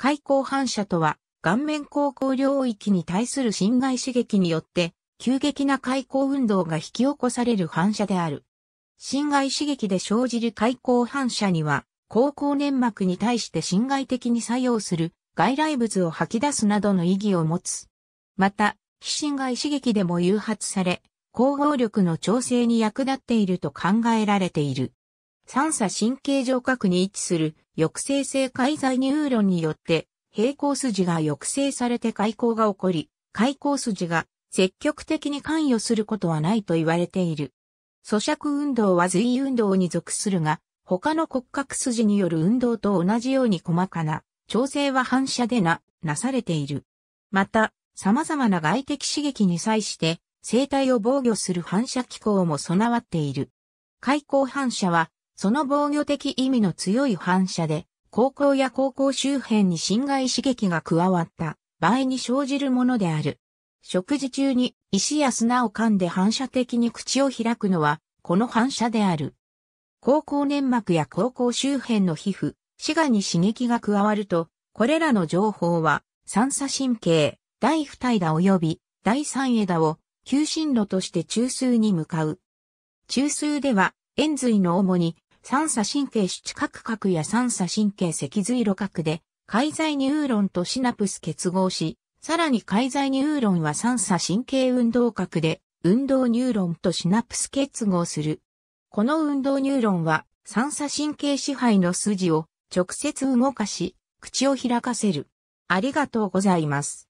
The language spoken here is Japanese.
開口反射とは、顔面高校領域に対する侵害刺激によって、急激な開口運動が引き起こされる反射である。侵害刺激で生じる開口反射には、高校粘膜に対して侵害的に作用する外来物を吐き出すなどの意義を持つ。また、非侵害刺激でも誘発され、光合力の調整に役立っていると考えられている。三叉神経上核に位置する抑制性介在ニューロンによって平行筋が抑制されて開口が起こり、開口筋が積極的に関与することはないと言われている。咀嚼運動は随運動に属するが、他の骨格筋による運動と同じように細かな調整は反射でな、なされている。また、様々な外的刺激に際して、生体を防御する反射機構も備わっている。開口反射は、その防御的意味の強い反射で、高校や高校周辺に侵害刺激が加わった場合に生じるものである。食事中に石や砂を噛んで反射的に口を開くのは、この反射である。高校粘膜や高校周辺の皮膚、死がに刺激が加わると、これらの情報は、三叉神経、第二枝及び第三枝を求心路として中枢に向かう。中枢では、延髄の主に三叉神経質角核や三叉神経脊髄路核で、介在ニューロンとシナプス結合し、さらに介在ニューロンは三叉神経運動核で、運動ニューロンとシナプス結合する。この運動ニューロンは、三叉神経支配の筋を直接動かし、口を開かせる。ありがとうございます。